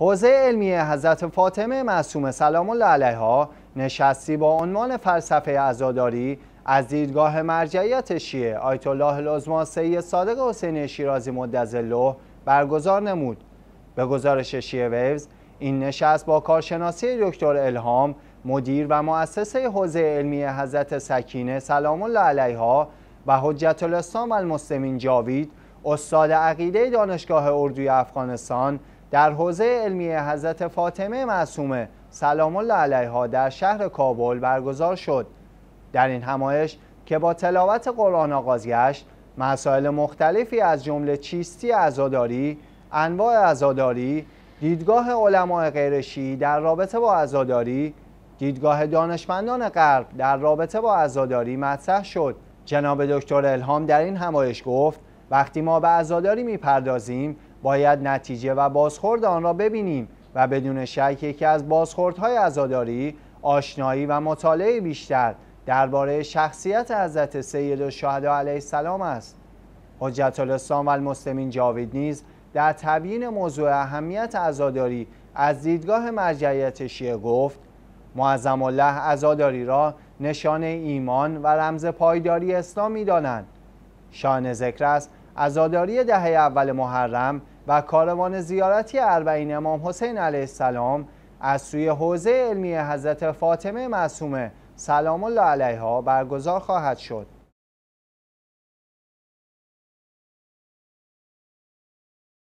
حوزه علمی حضرت فاطمه معصوم سلام الله علیها نشستی با عنوان فلسفه عزاداری از دیدگاه مرجعیت شیعه آیت الله العظما سید صادق حسین شیرازی مدظله برگزار نمود به گزارش شیعه ویوز این نشست با کارشناسی دکتر الهام مدیر و مؤسسه حوزه علمی حضرت سکینه سلام الله علیها و حجت الاسلام المسلمین جاوید استاد عقیده دانشگاه اردوی افغانستان در حوزه علمی حضرت فاطمه معصومه سلام الله علیها در شهر کابل برگزار شد در این همایش که با تلاوت قرآن آغاز گشت مسائل مختلفی از جمله چیستی عزاداری، انواع عزاداری، دیدگاه علمای غیرشی در رابطه با عزاداری، دیدگاه دانشمندان غرب در رابطه با عزاداری مطرح شد. جناب دکتر الهام در این همایش گفت وقتی ما به عزاداری میپردازیم باید نتیجه و بازخورد آن را ببینیم و بدون شک یکی از بازخوردهای عزاداری آشنایی و مطالعه بیشتر درباره شخصیت حضرت سید شهدا علیه السلام است حجت الاسلام و المسلمین جاوید نیز در تبیین موضوع اهمیت عزاداری از دیدگاه مرجعیت شیعه گفت معظم الله عزاداری را نشان ایمان و رمز پایداری اسلام میدانند شان ذکر است عزاداری دهه اول محرم و کاروان زیارتی اربعین امام حسین علیه السلام از سوی حوزه علمی حضرت فاطمه معصومه سلام الله علیها برگزار خواهد شد